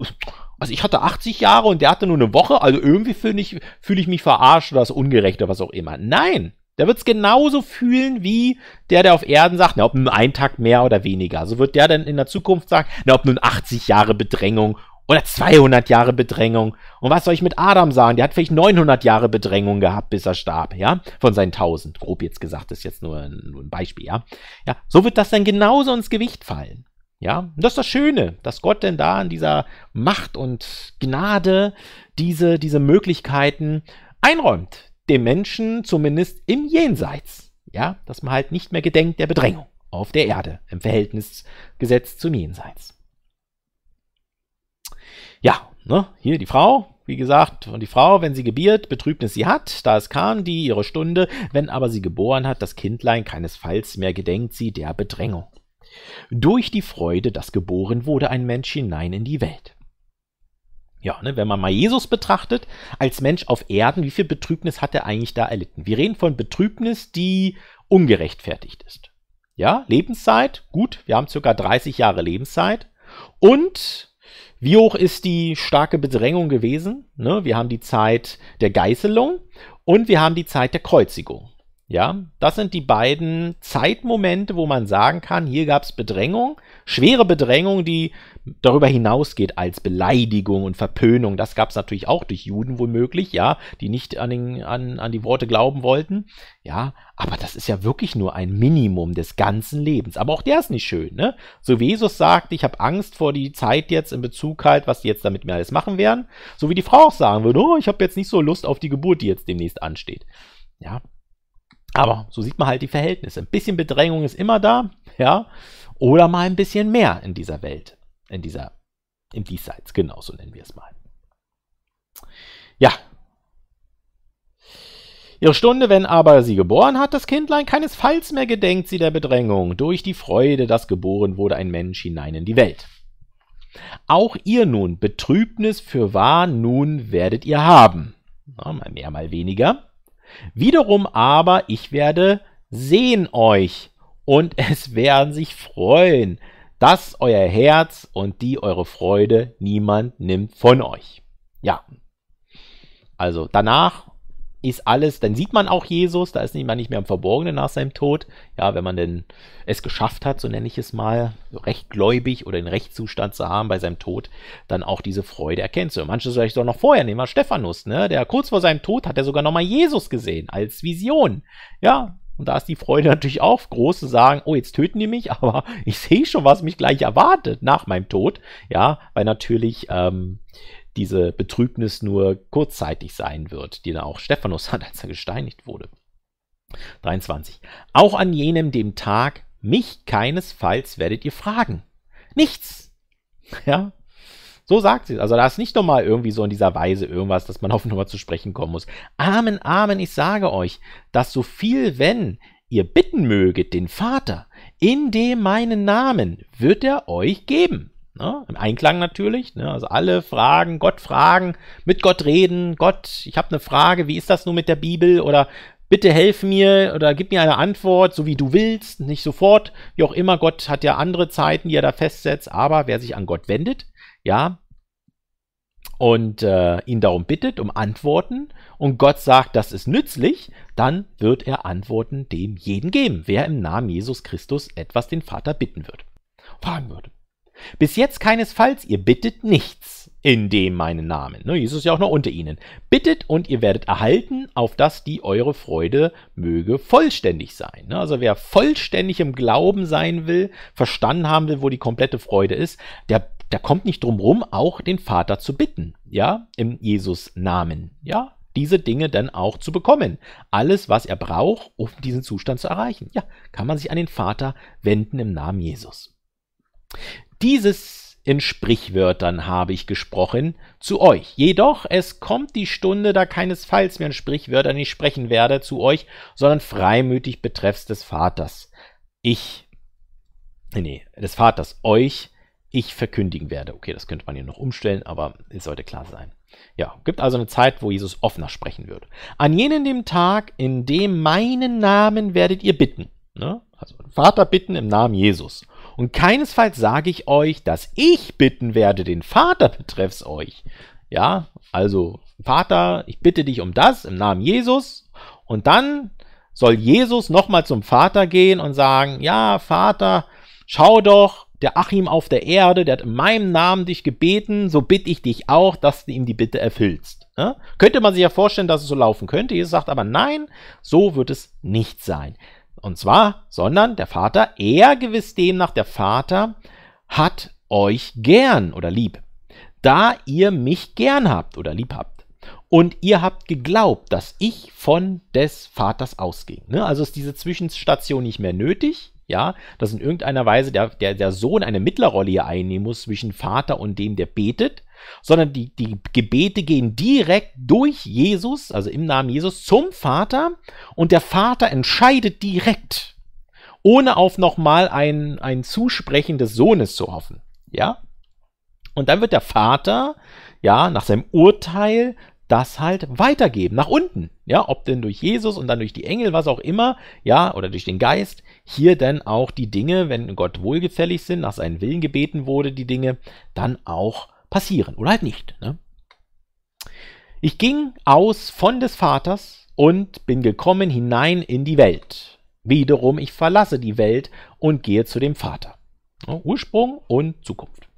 also ich hatte 80 Jahre und der hatte nur eine Woche, also irgendwie fühle ich, fühl ich mich verarscht oder ist ungerecht oder was auch immer. Nein! Der wird es genauso fühlen wie der, der auf Erden sagt, na, ob nun ein Tag mehr oder weniger. So wird der dann in der Zukunft sagen, na, ob nun 80 Jahre Bedrängung oder 200 Jahre Bedrängung. Und was soll ich mit Adam sagen? Der hat vielleicht 900 Jahre Bedrängung gehabt, bis er starb, ja? Von seinen 1000. Grob jetzt gesagt, ist jetzt nur ein, nur ein Beispiel, ja? Ja, so wird das dann genauso ins Gewicht fallen. Ja, und das ist das Schöne, dass Gott denn da in dieser Macht und Gnade diese, diese Möglichkeiten einräumt. Dem Menschen zumindest im Jenseits. Ja, dass man halt nicht mehr gedenkt der Bedrängung auf der Erde im Verhältnis gesetzt zum Jenseits ja, ne, hier die Frau, wie gesagt, und die Frau, wenn sie gebiert, Betrübnis sie hat, da es kam die ihre Stunde, wenn aber sie geboren hat, das Kindlein keinesfalls mehr gedenkt sie der Bedrängung. Durch die Freude, dass geboren wurde ein Mensch hinein in die Welt. Ja, ne, wenn man mal Jesus betrachtet, als Mensch auf Erden, wie viel Betrübnis hat er eigentlich da erlitten? Wir reden von Betrübnis, die ungerechtfertigt ist. Ja, Lebenszeit, gut, wir haben circa 30 Jahre Lebenszeit und wie hoch ist die starke Bedrängung gewesen? Ne, wir haben die Zeit der Geißelung und wir haben die Zeit der Kreuzigung. Ja, das sind die beiden Zeitmomente, wo man sagen kann, hier gab es Bedrängung, schwere Bedrängung, die darüber hinausgeht als Beleidigung und Verpönung. Das gab es natürlich auch durch Juden womöglich, ja, die nicht an, den, an, an die Worte glauben wollten. Ja, aber das ist ja wirklich nur ein Minimum des ganzen Lebens. Aber auch der ist nicht schön, ne? So wie Jesus sagt, ich habe Angst vor die Zeit jetzt in Bezug halt, was die jetzt damit mir alles machen werden. So wie die Frau auch sagen würde, oh, ich habe jetzt nicht so Lust auf die Geburt, die jetzt demnächst ansteht. Ja, aber so sieht man halt die Verhältnisse. Ein bisschen Bedrängung ist immer da, ja, oder mal ein bisschen mehr in dieser Welt, in dieser, im Diesseits, genau so nennen wir es mal. Ja. Ihre Stunde, wenn aber sie geboren hat, das Kindlein, keinesfalls mehr gedenkt sie der Bedrängung, durch die Freude, dass geboren wurde ein Mensch hinein in die Welt. Auch ihr nun, Betrübnis für wahr, nun werdet ihr haben. Na, mal mehr, mal weniger. Wiederum aber, ich werde sehen euch und es werden sich freuen, dass euer Herz und die eure Freude niemand nimmt von euch. Ja. Also danach ist alles, dann sieht man auch Jesus, da ist man nicht mehr im Verborgenen nach seinem Tod. Ja, wenn man denn es geschafft hat, so nenne ich es mal, rechtgläubig oder den Rechtszustand zu haben bei seinem Tod, dann auch diese Freude erkennst du. manches vielleicht doch noch vorher, nehmen wir Stephanus, ne? Der kurz vor seinem Tod hat er sogar nochmal Jesus gesehen, als Vision. Ja, und da ist die Freude natürlich auch groß zu sagen, oh, jetzt töten die mich, aber ich sehe schon, was mich gleich erwartet nach meinem Tod. Ja, weil natürlich ähm, diese Betrübnis nur kurzzeitig sein wird, die da auch Stephanus hat, als er gesteinigt wurde. 23. Auch an jenem dem Tag, mich keinesfalls werdet ihr fragen. Nichts. Ja, so sagt sie. Also da ist nicht nochmal irgendwie so in dieser Weise irgendwas, dass man auf Nummer zu sprechen kommen muss. Amen, Amen, ich sage euch, dass so viel, wenn ihr bitten möget den Vater in dem meinen Namen, wird er euch geben. Ne? Im Einklang natürlich. Ne? Also alle Fragen, Gott fragen, mit Gott reden. Gott, ich habe eine Frage, wie ist das nun mit der Bibel? Oder bitte helf mir oder gib mir eine Antwort, so wie du willst, nicht sofort. Wie auch immer, Gott hat ja andere Zeiten, die er da festsetzt. Aber wer sich an Gott wendet, ja, und äh, ihn darum bittet, um Antworten, und Gott sagt, das ist nützlich, dann wird er Antworten dem jeden geben, wer im Namen Jesus Christus etwas den Vater bitten wird, fragen würde. Bis jetzt keinesfalls, ihr bittet nichts in dem meinen Namen. Ne, Jesus ist ja auch noch unter ihnen. Bittet und ihr werdet erhalten, auf dass die eure Freude möge vollständig sein. Ne, also wer vollständig im Glauben sein will, verstanden haben will, wo die komplette Freude ist, der, der kommt nicht drum rum, auch den Vater zu bitten. Ja, im Jesus Namen. Ja, diese Dinge dann auch zu bekommen. Alles, was er braucht, um diesen Zustand zu erreichen. Ja, kann man sich an den Vater wenden im Namen Jesus. Dieses in Sprichwörtern habe ich gesprochen zu euch. Jedoch, es kommt die Stunde, da keinesfalls mehr in Sprichwörtern ich sprechen werde zu euch, sondern freimütig betreffs des Vaters. Ich, nee, des Vaters, euch, ich verkündigen werde. Okay, das könnte man hier noch umstellen, aber es sollte klar sein. Ja, gibt also eine Zeit, wo Jesus offener sprechen wird. An jenen dem Tag, in dem meinen Namen werdet ihr bitten. Ne? Also Vater bitten im Namen Jesus. Und keinesfalls sage ich euch, dass ich bitten werde, den Vater betreffs euch. Ja, also Vater, ich bitte dich um das im Namen Jesus. Und dann soll Jesus nochmal zum Vater gehen und sagen, ja, Vater, schau doch, der Achim auf der Erde, der hat in meinem Namen dich gebeten, so bitte ich dich auch, dass du ihm die Bitte erfüllst. Ja? Könnte man sich ja vorstellen, dass es so laufen könnte. Jesus sagt aber nein, so wird es nicht sein. Und zwar, sondern der Vater, er gewiss demnach, der Vater hat euch gern oder lieb, da ihr mich gern habt oder lieb habt. Und ihr habt geglaubt, dass ich von des Vaters ausging. Ne? Also ist diese Zwischenstation nicht mehr nötig, ja, dass in irgendeiner Weise der, der, der Sohn eine Mittlerrolle hier einnehmen muss zwischen Vater und dem, der betet, sondern die, die Gebete gehen direkt durch Jesus, also im Namen Jesus, zum Vater und der Vater entscheidet direkt, ohne auf nochmal ein, ein Zusprechen des Sohnes zu hoffen. Ja? Und dann wird der Vater, ja, nach seinem Urteil das halt weitergeben, nach unten. Ja, ob denn durch Jesus und dann durch die Engel, was auch immer, ja, oder durch den Geist, hier denn auch die Dinge, wenn Gott wohlgefällig sind, nach seinen Willen gebeten wurde, die Dinge, dann auch weitergeben passieren oder halt nicht. Ne? Ich ging aus von des Vaters und bin gekommen hinein in die Welt. Wiederum, ich verlasse die Welt und gehe zu dem Vater. Ursprung und Zukunft.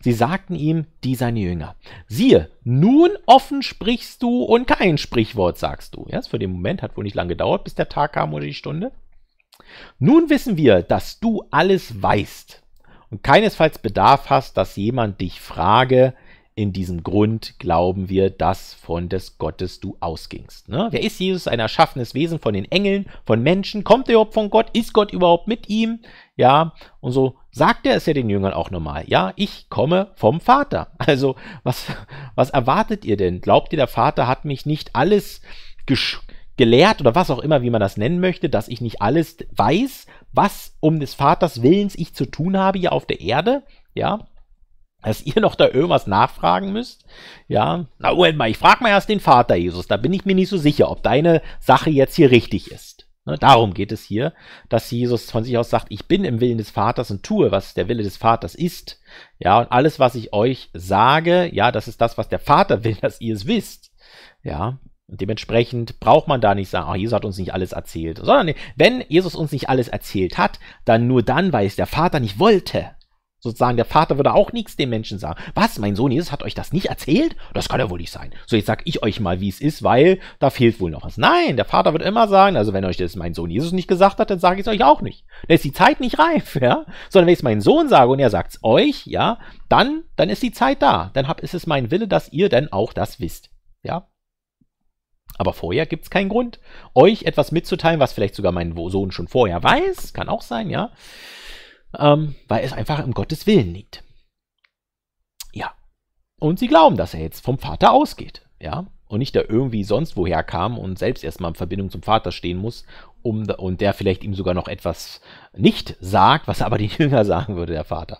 Sie sagten ihm, die seine Jünger. Siehe, nun offen sprichst du und kein Sprichwort sagst du. Ja, für den Moment hat wohl nicht lange gedauert, bis der Tag kam oder die Stunde. Nun wissen wir, dass du alles weißt und keinesfalls Bedarf hast, dass jemand dich frage, in diesem Grund glauben wir, dass von des Gottes du ausgingst. Ne? Wer ist Jesus? Ein erschaffenes Wesen von den Engeln, von Menschen. Kommt er überhaupt von Gott? Ist Gott überhaupt mit ihm? Ja, und so sagt er es ja den Jüngern auch nochmal. Ja, ich komme vom Vater. Also, was, was erwartet ihr denn? Glaubt ihr, der Vater hat mich nicht alles gesch gelehrt oder was auch immer, wie man das nennen möchte, dass ich nicht alles weiß, was um des Vaters Willens ich zu tun habe hier auf der Erde, ja, dass ihr noch da irgendwas nachfragen müsst. Ja, na Moment mal, ich frage mal erst den Vater Jesus, da bin ich mir nicht so sicher, ob deine Sache jetzt hier richtig ist. Ne, darum geht es hier, dass Jesus von sich aus sagt, ich bin im Willen des Vaters und tue, was der Wille des Vaters ist. Ja, und alles, was ich euch sage, ja, das ist das, was der Vater will, dass ihr es wisst. Ja, und dementsprechend braucht man da nicht sagen, oh, Jesus hat uns nicht alles erzählt, sondern wenn Jesus uns nicht alles erzählt hat, dann nur dann, weil es der Vater nicht wollte. Sozusagen, der Vater würde auch nichts den Menschen sagen. Was, mein Sohn Jesus hat euch das nicht erzählt? Das kann ja wohl nicht sein. So, jetzt sag ich euch mal, wie es ist, weil da fehlt wohl noch was. Nein, der Vater wird immer sagen, also wenn euch das mein Sohn Jesus nicht gesagt hat, dann sage ich es euch auch nicht. Dann ist die Zeit nicht reif, ja. Sondern wenn ich es meinem Sohn sage und er sagt es euch, ja, dann, dann ist die Zeit da. Dann hab, ist es mein Wille, dass ihr denn auch das wisst, ja. Aber vorher gibt es keinen Grund, euch etwas mitzuteilen, was vielleicht sogar mein Sohn schon vorher weiß, kann auch sein, ja. Ähm, weil es einfach im Gottes Willen liegt. Ja. Und sie glauben, dass er jetzt vom Vater ausgeht, ja. Und nicht da irgendwie sonst woher kam und selbst erstmal in Verbindung zum Vater stehen muss um, und der vielleicht ihm sogar noch etwas nicht sagt, was aber die Jünger sagen würde, der Vater.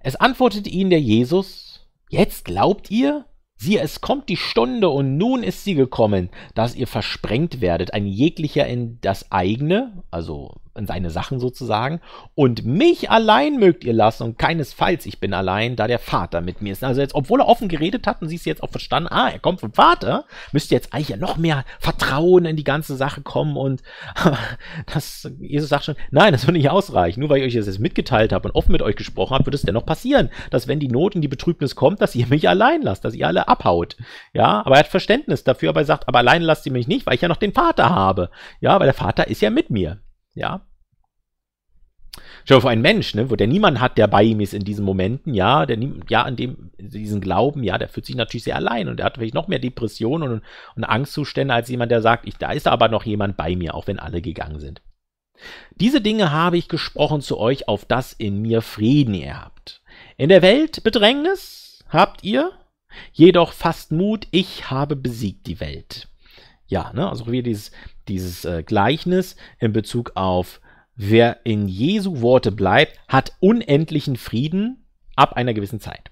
Es antwortete ihnen der Jesus, jetzt glaubt ihr, Siehe, es kommt die Stunde, und nun ist sie gekommen, dass ihr versprengt werdet, ein jeglicher in das eigene, also seine Sachen sozusagen. Und mich allein mögt ihr lassen und keinesfalls ich bin allein, da der Vater mit mir ist. Also jetzt, obwohl er offen geredet hat und sie es jetzt auch verstanden, ah, er kommt vom Vater, müsste jetzt eigentlich ja noch mehr Vertrauen in die ganze Sache kommen und das, Jesus sagt schon, nein, das wird nicht ausreichen. Nur weil ich euch das jetzt mitgeteilt habe und offen mit euch gesprochen habe, wird es dennoch passieren, dass wenn die Not und die Betrübnis kommt, dass ihr mich allein lasst, dass ihr alle abhaut. Ja, aber er hat Verständnis dafür, aber er sagt, aber allein lasst ihr mich nicht, weil ich ja noch den Vater habe. Ja, weil der Vater ist ja mit mir ja. Schau auf einen Mensch, ne, wo der niemand hat, der bei ihm ist in diesen Momenten, ja, der ja, an dem, diesen Glauben, ja, der fühlt sich natürlich sehr allein und er hat vielleicht noch mehr Depressionen und, und Angstzustände als jemand, der sagt, ich, da ist aber noch jemand bei mir, auch wenn alle gegangen sind. Diese Dinge habe ich gesprochen zu euch, auf das in mir Frieden ihr habt. In der Welt Bedrängnis habt ihr, jedoch fast Mut, ich habe besiegt die Welt. Ja, ne? also wie dieses, dieses äh, Gleichnis in Bezug auf wer in Jesu Worte bleibt, hat unendlichen Frieden ab einer gewissen Zeit.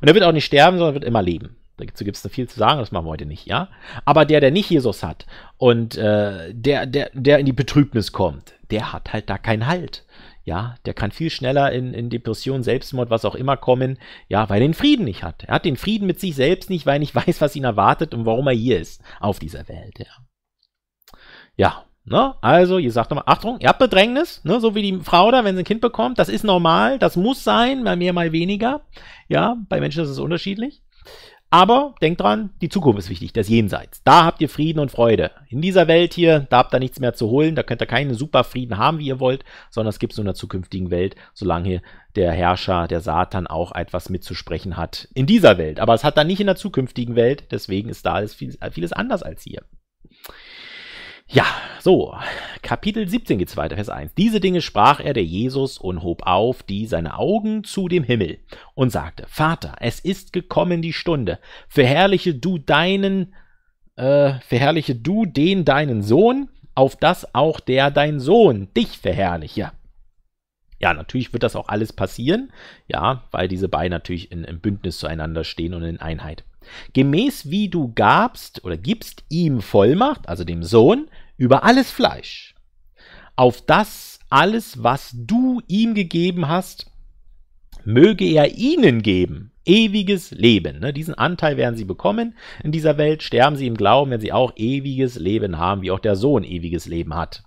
Und er wird auch nicht sterben, sondern wird immer leben. Dazu gibt es viel zu sagen, das machen wir heute nicht, ja. Aber der, der nicht Jesus hat und äh, der, der, der in die Betrübnis kommt, der hat halt da keinen Halt. Ja, der kann viel schneller in, in Depression, Selbstmord, was auch immer kommen, ja, weil er den Frieden nicht hat. Er hat den Frieden mit sich selbst nicht, weil er nicht weiß, was ihn erwartet und warum er hier ist auf dieser Welt. Ja, ja Ne? Also, ihr sagt nochmal, Achtung, ihr habt Bedrängnis, ne? so wie die Frau da, wenn sie ein Kind bekommt, das ist normal, das muss sein, mal mehr, mal weniger. Ja, bei Menschen ist es unterschiedlich. Aber denkt dran, die Zukunft ist wichtig, das Jenseits. Da habt ihr Frieden und Freude. In dieser Welt hier, da habt ihr nichts mehr zu holen, da könnt ihr keinen super Frieden haben, wie ihr wollt, sondern es gibt es nur in der zukünftigen Welt, solange der Herrscher, der Satan auch etwas mitzusprechen hat in dieser Welt. Aber es hat dann nicht in der zukünftigen Welt, deswegen ist da alles, vieles anders als hier. Ja, so, Kapitel 17 geht's weiter, Vers 1. Diese Dinge sprach er der Jesus und hob auf die seine Augen zu dem Himmel und sagte, Vater, es ist gekommen die Stunde, verherrliche du deinen, äh, verherrliche du den deinen Sohn, auf das auch der dein Sohn dich verherrliche. Ja, natürlich wird das auch alles passieren, ja, weil diese beiden natürlich in, im Bündnis zueinander stehen und in Einheit. Gemäß wie du gabst oder gibst ihm Vollmacht, also dem Sohn, über alles Fleisch, auf das alles, was du ihm gegeben hast, möge er ihnen geben, ewiges Leben. Ne? Diesen Anteil werden sie bekommen in dieser Welt, sterben sie im Glauben, wenn sie auch ewiges Leben haben, wie auch der Sohn ewiges Leben hat.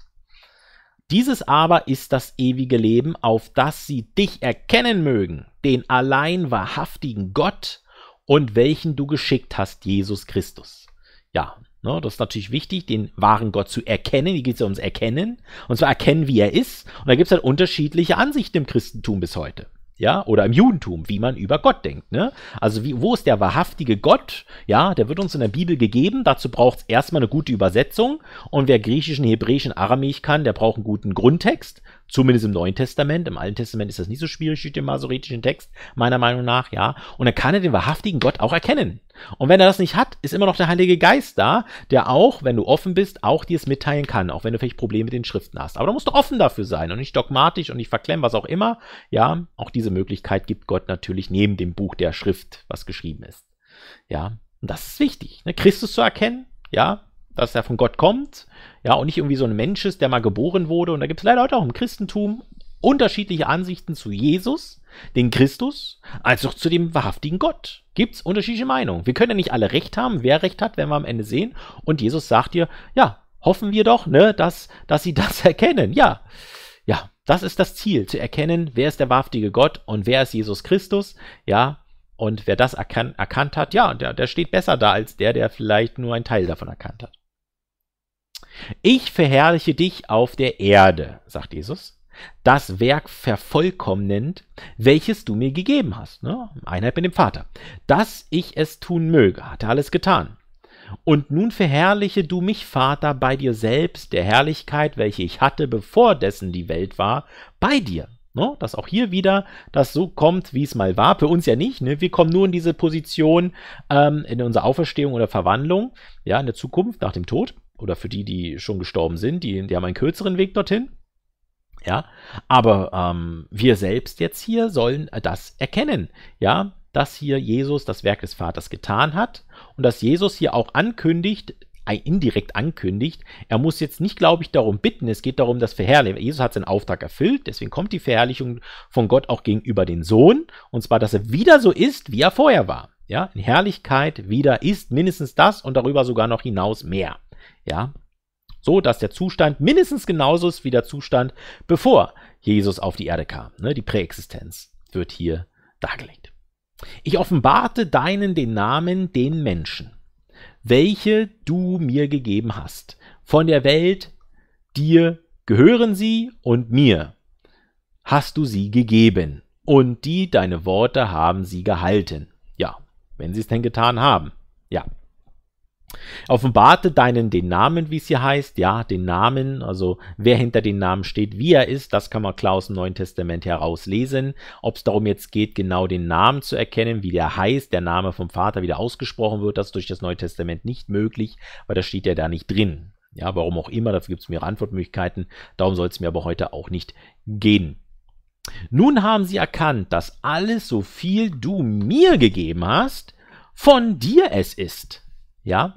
Dieses aber ist das ewige Leben, auf das sie dich erkennen mögen, den allein wahrhaftigen Gott und welchen du geschickt hast, Jesus Christus. Ja, Ne, das ist natürlich wichtig, den wahren Gott zu erkennen. Hier geht es ja ums Erkennen. Und zwar erkennen, wie er ist. Und da gibt es halt unterschiedliche Ansichten im Christentum bis heute ja, oder im Judentum, wie man über Gott denkt, ne? Also wie, wo ist der wahrhaftige Gott? Ja, der wird uns in der Bibel gegeben, dazu braucht es erstmal eine gute Übersetzung und wer Griechischen, Hebräischen, Aramäisch kann, der braucht einen guten Grundtext, Zumindest im Neuen Testament. Im Alten Testament ist das nicht so schwierig durch den masoretischen Text, meiner Meinung nach, ja. Und dann kann er den wahrhaftigen Gott auch erkennen. Und wenn er das nicht hat, ist immer noch der Heilige Geist da, der auch, wenn du offen bist, auch dir es mitteilen kann, auch wenn du vielleicht Probleme mit den Schriften hast. Aber da musst du offen dafür sein und nicht dogmatisch und nicht verklemmen, was auch immer. Ja, auch diese Möglichkeit gibt Gott natürlich neben dem Buch der Schrift, was geschrieben ist. Ja, und das ist wichtig, ne? Christus zu erkennen, ja, dass er von Gott kommt, ja, und nicht irgendwie so ein Mensch ist, der mal geboren wurde. Und da gibt es leider heute auch im Christentum unterschiedliche Ansichten zu Jesus, den Christus, als auch zu dem wahrhaftigen Gott. Gibt es unterschiedliche Meinungen. Wir können ja nicht alle Recht haben. Wer Recht hat, werden wir am Ende sehen. Und Jesus sagt dir, ja, hoffen wir doch, ne, dass, dass sie das erkennen. Ja, ja, das ist das Ziel, zu erkennen, wer ist der wahrhaftige Gott und wer ist Jesus Christus. Ja, und wer das erkan erkannt hat, ja, der, der steht besser da als der, der vielleicht nur einen Teil davon erkannt hat. Ich verherrliche dich auf der Erde, sagt Jesus, das Werk vervollkommnend, welches du mir gegeben hast, ne? Einheit mit dem Vater, dass ich es tun möge, hat er alles getan. Und nun verherrliche du mich, Vater, bei dir selbst, der Herrlichkeit, welche ich hatte, bevor dessen die Welt war, bei dir. Ne? Dass auch hier wieder das so kommt, wie es mal war. Für uns ja nicht. Ne? Wir kommen nur in diese Position ähm, in unserer Auferstehung oder Verwandlung, ja, in der Zukunft nach dem Tod oder für die, die schon gestorben sind, die, die haben einen kürzeren Weg dorthin. Ja, aber ähm, wir selbst jetzt hier sollen das erkennen. Ja, dass hier Jesus das Werk des Vaters getan hat und dass Jesus hier auch ankündigt, äh, indirekt ankündigt. Er muss jetzt nicht, glaube ich, darum bitten. Es geht darum, dass Verherrlichung. Jesus hat seinen Auftrag erfüllt. Deswegen kommt die Verherrlichung von Gott auch gegenüber den Sohn. Und zwar, dass er wieder so ist, wie er vorher war. Ja, in Herrlichkeit wieder ist mindestens das und darüber sogar noch hinaus mehr. Ja, so dass der Zustand mindestens genauso ist wie der Zustand, bevor Jesus auf die Erde kam. Ne? Die Präexistenz wird hier dargelegt. Ich offenbarte deinen den Namen den Menschen, welche du mir gegeben hast. Von der Welt dir gehören sie und mir hast du sie gegeben. Und die deine Worte haben sie gehalten. Ja, wenn sie es denn getan haben. Ja. Offenbarte deinen den Namen, wie es hier heißt, ja, den Namen, also wer hinter den Namen steht, wie er ist, das kann man klar aus dem Neuen Testament herauslesen. Ob es darum jetzt geht, genau den Namen zu erkennen, wie der heißt, der Name vom Vater wieder ausgesprochen wird, das ist durch das Neue Testament nicht möglich, weil das steht ja da nicht drin. Ja, warum auch immer, dafür gibt es mehrere Antwortmöglichkeiten, darum soll es mir aber heute auch nicht gehen. Nun haben sie erkannt, dass alles, so viel du mir gegeben hast, von dir es ist. Ja,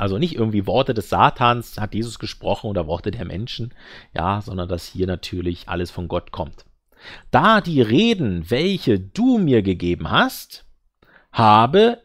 also nicht irgendwie Worte des Satans hat Jesus gesprochen oder Worte der Menschen, ja, sondern dass hier natürlich alles von Gott kommt. Da die Reden, welche du mir gegeben hast, habe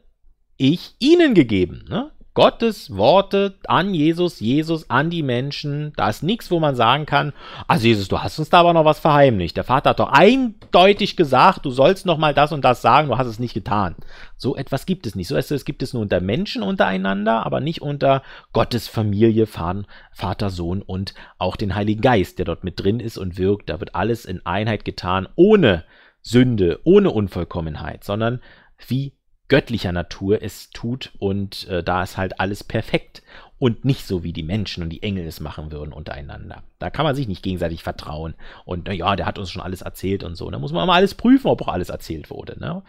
ich ihnen gegeben. Ne? Gottes Worte an Jesus, Jesus an die Menschen. Da ist nichts, wo man sagen kann, also Jesus, du hast uns da aber noch was verheimlicht. Der Vater hat doch eindeutig gesagt, du sollst noch mal das und das sagen, du hast es nicht getan. So etwas gibt es nicht. So etwas gibt es nur unter Menschen untereinander, aber nicht unter Gottes Familie, Vater, Sohn und auch den Heiligen Geist, der dort mit drin ist und wirkt. Da wird alles in Einheit getan, ohne Sünde, ohne Unvollkommenheit, sondern wie göttlicher Natur es tut und äh, da ist halt alles perfekt und nicht so wie die Menschen und die Engel es machen würden untereinander. Da kann man sich nicht gegenseitig vertrauen und ja, der hat uns schon alles erzählt und so. Da muss man mal alles prüfen, ob auch alles erzählt wurde. Ne?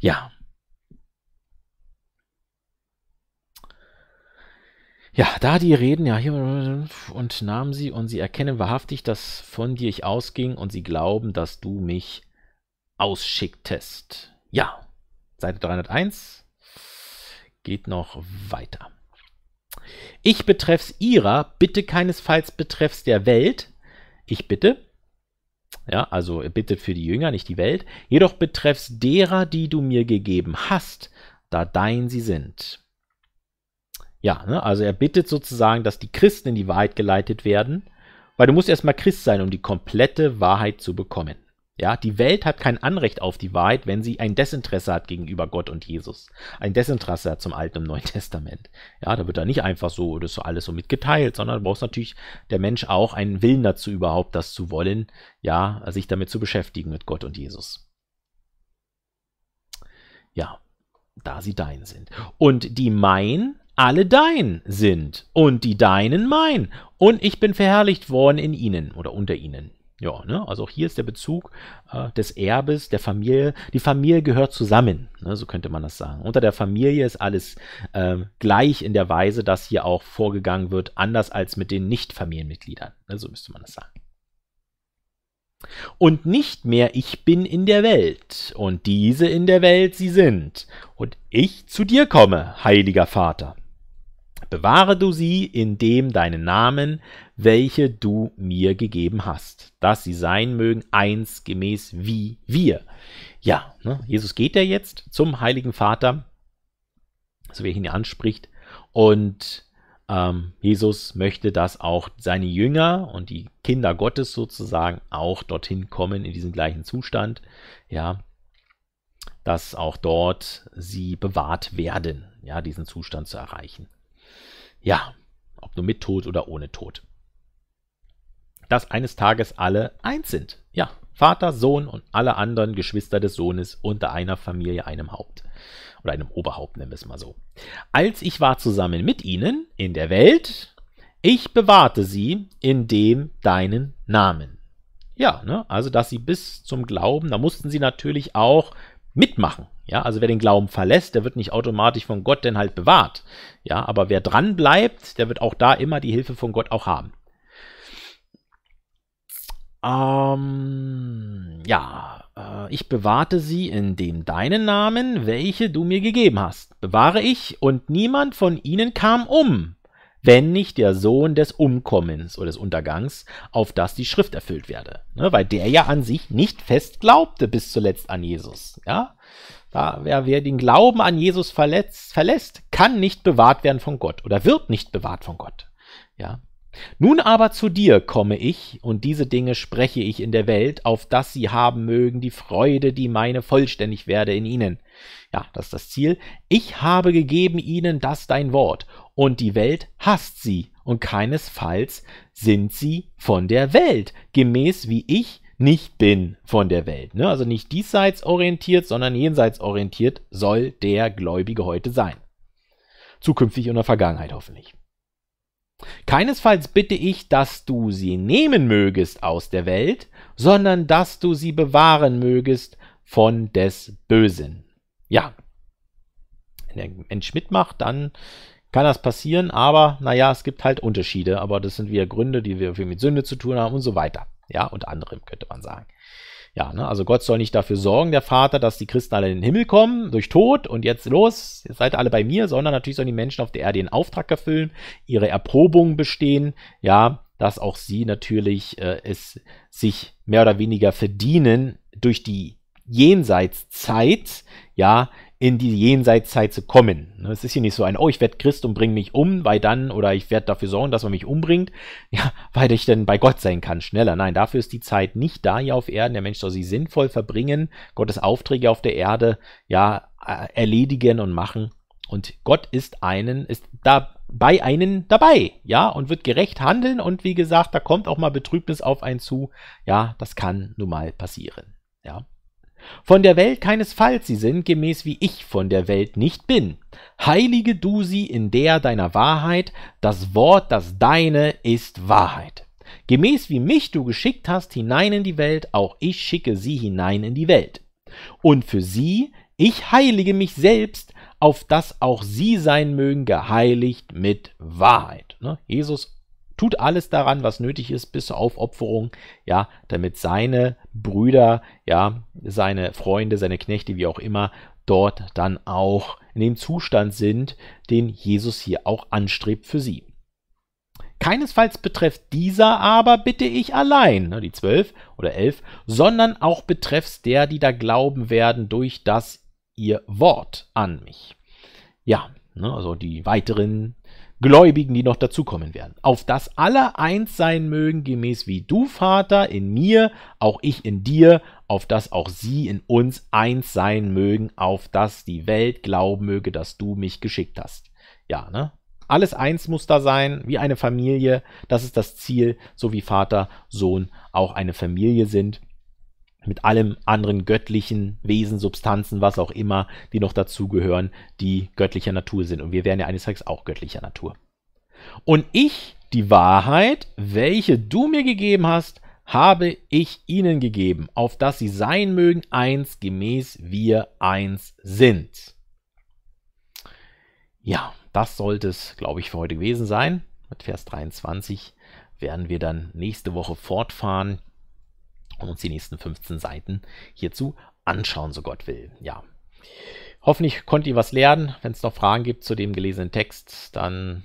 Ja. Ja, da die reden, ja, hier und nahmen sie und sie erkennen wahrhaftig, dass von dir ich ausging und sie glauben, dass du mich ausschicktest. Ja, Seite 301 geht noch weiter. Ich betreffs ihrer, bitte keinesfalls betreffs der Welt. Ich bitte. Ja, also bittet für die Jünger, nicht die Welt. Jedoch betreffs derer, die du mir gegeben hast, da dein sie sind. Ja, ne, also er bittet sozusagen, dass die Christen in die Wahrheit geleitet werden, weil du musst erstmal Christ sein, um die komplette Wahrheit zu bekommen. Ja, die Welt hat kein Anrecht auf die Wahrheit, wenn sie ein Desinteresse hat gegenüber Gott und Jesus. Ein Desinteresse hat zum Alten und Neuen Testament. Ja, da wird da nicht einfach so das so alles so mitgeteilt, sondern da braucht natürlich der Mensch auch einen Willen dazu überhaupt, das zu wollen, ja, sich damit zu beschäftigen mit Gott und Jesus. Ja, da sie dein sind. Und die mein alle dein sind und die deinen mein und ich bin verherrlicht worden in ihnen oder unter ihnen. Ja, ne? also auch hier ist der Bezug äh, des Erbes, der Familie. Die Familie gehört zusammen, ne? so könnte man das sagen. Unter der Familie ist alles äh, gleich in der Weise, dass hier auch vorgegangen wird, anders als mit den Nicht-Familienmitgliedern. Ne? So müsste man das sagen. Und nicht mehr ich bin in der Welt, und diese in der Welt sie sind, und ich zu dir komme, heiliger Vater. Bewahre du sie, indem deinen Namen welche du mir gegeben hast, dass sie sein mögen, eins gemäß wie wir. Ja, ne? Jesus geht ja jetzt zum Heiligen Vater, so wie er ihn anspricht, und ähm, Jesus möchte, dass auch seine Jünger und die Kinder Gottes sozusagen auch dorthin kommen in diesem gleichen Zustand, ja, dass auch dort sie bewahrt werden, ja, diesen Zustand zu erreichen. Ja, ob nur mit Tod oder ohne Tod dass eines Tages alle eins sind. Ja, Vater, Sohn und alle anderen Geschwister des Sohnes unter einer Familie, einem Haupt oder einem Oberhaupt, nennen wir es mal so. Als ich war zusammen mit ihnen in der Welt, ich bewahrte sie in dem deinen Namen. Ja, ne? also dass sie bis zum Glauben, da mussten sie natürlich auch mitmachen. Ja, also wer den Glauben verlässt, der wird nicht automatisch von Gott denn halt bewahrt. Ja, aber wer dran bleibt, der wird auch da immer die Hilfe von Gott auch haben. Ähm, ja, äh, ich bewahrte sie in dem deinen Namen, welche du mir gegeben hast, bewahre ich, und niemand von ihnen kam um, wenn nicht der Sohn des Umkommens oder des Untergangs, auf das die Schrift erfüllt werde. Ne, weil der ja an sich nicht fest glaubte bis zuletzt an Jesus. Ja? Da, wer, wer den Glauben an Jesus verletzt, verlässt, kann nicht bewahrt werden von Gott oder wird nicht bewahrt von Gott. Ja, nun aber zu dir komme ich, und diese Dinge spreche ich in der Welt, auf dass sie haben mögen die Freude, die meine vollständig werde in ihnen. Ja, das ist das Ziel. Ich habe gegeben ihnen das dein Wort, und die Welt hasst sie, und keinesfalls sind sie von der Welt, gemäß wie ich nicht bin von der Welt. Ne? Also nicht diesseits orientiert, sondern jenseits orientiert soll der Gläubige heute sein. Zukünftig in der Vergangenheit hoffentlich. Keinesfalls bitte ich, dass du sie nehmen mögest aus der Welt, sondern dass du sie bewahren mögest von des Bösen. Ja, wenn der Mensch mitmacht, dann kann das passieren, aber naja, es gibt halt Unterschiede, aber das sind wieder Gründe, die wir mit Sünde zu tun haben und so weiter. Ja, unter anderem könnte man sagen. Ja, ne? also Gott soll nicht dafür sorgen, der Vater, dass die Christen alle in den Himmel kommen, durch Tod und jetzt los, jetzt seid alle bei mir, sondern natürlich sollen die Menschen auf der Erde ihren Auftrag erfüllen, ihre Erprobung bestehen, ja, dass auch sie natürlich äh, es sich mehr oder weniger verdienen durch die Jenseitszeit, ja, in die Jenseitszeit zu kommen. Es ist hier nicht so ein, oh, ich werde Christ und bring mich um, weil dann, oder ich werde dafür sorgen, dass man mich umbringt, ja, weil ich dann bei Gott sein kann, schneller. Nein, dafür ist die Zeit nicht da hier auf Erden. Der Mensch soll sie sinnvoll verbringen, Gottes Aufträge auf der Erde, ja, äh, erledigen und machen. Und Gott ist einen, ist da bei einen dabei, ja, und wird gerecht handeln. Und wie gesagt, da kommt auch mal Betrübnis auf einen zu. Ja, das kann nun mal passieren, ja. Von der Welt keinesfalls sie sind, gemäß wie ich von der Welt nicht bin. Heilige du sie in der deiner Wahrheit, das Wort, das deine ist Wahrheit. Gemäß wie mich du geschickt hast hinein in die Welt, auch ich schicke sie hinein in die Welt. Und für sie, ich heilige mich selbst, auf dass auch sie sein mögen, geheiligt mit Wahrheit. Ne? Jesus tut alles daran, was nötig ist, bis zur Aufopferung, ja, damit seine Brüder, ja, seine Freunde, seine Knechte, wie auch immer, dort dann auch in dem Zustand sind, den Jesus hier auch anstrebt für sie. Keinesfalls betrefft dieser aber bitte ich allein, ne, die zwölf oder elf, sondern auch betreffs der, die da glauben werden durch das ihr Wort an mich. Ja, ne, also die weiteren Gläubigen, die noch dazukommen werden, auf das alle eins sein mögen, gemäß wie du, Vater, in mir, auch ich in dir, auf das auch sie in uns eins sein mögen, auf das die Welt glauben möge, dass du mich geschickt hast. Ja, ne? Alles eins muss da sein, wie eine Familie. Das ist das Ziel, so wie Vater, Sohn auch eine Familie sind mit allem anderen göttlichen Wesen, Substanzen, was auch immer, die noch dazugehören, die göttlicher Natur sind. Und wir wären ja eines Tages auch göttlicher Natur. Und ich, die Wahrheit, welche du mir gegeben hast, habe ich ihnen gegeben, auf dass sie sein mögen, eins gemäß wir eins sind. Ja, das sollte es, glaube ich, für heute gewesen sein. Mit Vers 23 werden wir dann nächste Woche fortfahren und uns die nächsten 15 Seiten hierzu anschauen, so Gott will. Ja. Hoffentlich konnt ihr was lernen. Wenn es noch Fragen gibt zu dem gelesenen Text, dann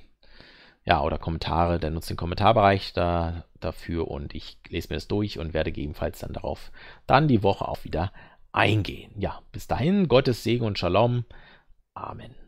ja, oder Kommentare, dann nutzt den Kommentarbereich da, dafür und ich lese mir das durch und werde gegebenenfalls dann darauf dann die Woche auch wieder eingehen. Ja, bis dahin, Gottes Segen und Shalom. Amen.